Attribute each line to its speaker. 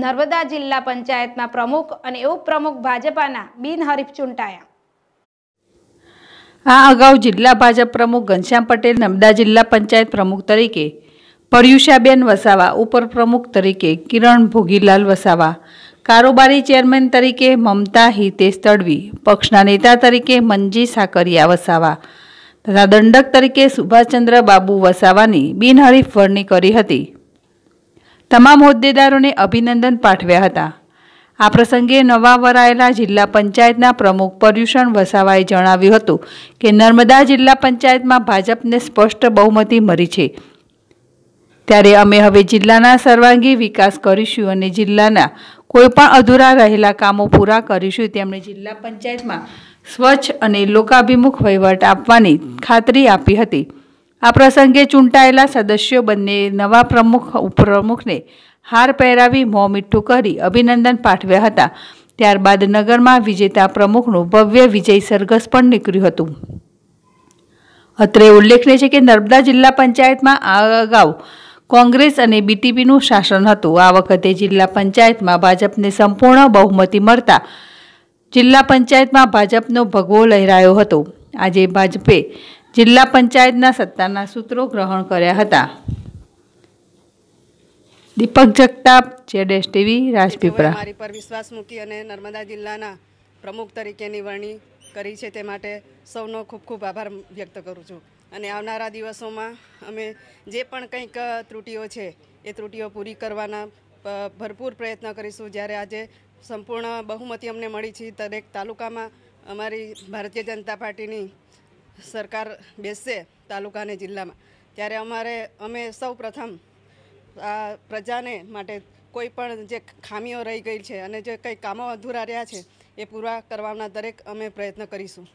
Speaker 1: નર્મદા જિલ્લા પંચાયતના પ્રમુખ અને ઉપપ્રમુખ ભાજપાના બિનહરીફ ચૂંટાયા આ અગાઉ જિલ્લા ભાજપ પ્રમુખ ઘનશ્યામ પટેલ નર્મદા જિલ્લા પંચાયત પ્રમુખ તરીકે પર્યુષાબેન વસાવા ઉપપ્રમુખ તરીકે કિરણ ભોગીલાલ વસાવા કારોબારી ચેરમેન તરીકે મમતા હિતેશ તડવી પક્ષના નેતા તરીકે મંજી સાકરિયા વસાવા તથા દંડક તરીકે સુભાષચંદ્ર બાબુ વસાવાની બિનહરીફ વરણી કરી હતી તમામ હોદ્દેદારોને અભિનંદન પાઠવ્યા હતા આ પ્રસંગે નવા વરાયેલા જિલ્લા પંચાયતના પ્રમુખ પર્યુષણ વસાવાએ જણાવ્યું હતું કે નર્મદા જિલ્લા પંચાયતમાં ભાજપને સ્પષ્ટ બહુમતી મળી છે ત્યારે અમે હવે જિલ્લાના સર્વાંગી વિકાસ કરીશું અને જિલ્લાના કોઈપણ અધૂરા રહેલા કામો પૂરા કરીશું તેમણે જિલ્લા પંચાયતમાં સ્વચ્છ અને લોકાભિમુખ વહીવટ આપવાની ખાતરી આપી હતી આ પ્રસંગે ચૂંટાયેલા સદસ્યો બંને નવા પ્રમુખ ઉપપ્રમુખને હાર પહેરાવી મોં મીઠું કરી અભિનંદન પાઠવ્યા હતા ત્યારબાદ નગરમાં વિજેતા પ્રમુખનું ભવ્ય વિજય સરઘસ પણ નીકળ્યું હતું અત્રે ઉલ્લેખનીય છે કે નર્મદા જિલ્લા પંચાયતમાં આ અગાઉ કોંગ્રેસ અને બીટીપીનું શાસન હતું આ વખતે જિલ્લા પંચાયતમાં ભાજપને સંપૂર્ણ બહુમતી મળતા જિલ્લા પંચાયતમાં ભાજપનો ભગવો લહેરાયો હતો આજે ભાજપે જિલ્લા પંચાયતના સત્તાના સૂત્રો ગ્રહણ કર્યા હતા દીપક જગતાપ જેડેશ ટીવી રાજપીપળા મારી
Speaker 2: પર વિશ્વાસ મૂકી અને નર્મદા જિલ્લાના પ્રમુખ તરીકેની વરણી કરી છે તે માટે સૌનો ખૂબ ખૂબ આભાર વ્યક્ત કરું છું અને આવનારા દિવસોમાં અમે જે પણ કંઈક ત્રુટીઓ છે એ ત્રુટીઓ પૂરી કરવાના ભરપૂર પ્રયત્ન કરીશું જ્યારે આજે સંપૂર્ણ બહુમતી અમને મળી છે દરેક તાલુકામાં અમારી ભારતીય જનતા પાર્ટીની સરકાર બેસશે તાલુકા અને જિલ્લામાં ત્યારે અમારે અમે સૌ પ્રથમ આ પ્રજાને માટે કોઈ પણ જે ખામીઓ રહી ગઈ છે અને જે કંઈ કામો અધૂરા રહ્યા છે એ પૂરા કરવાના દરેક અમે પ્રયત્ન કરીશું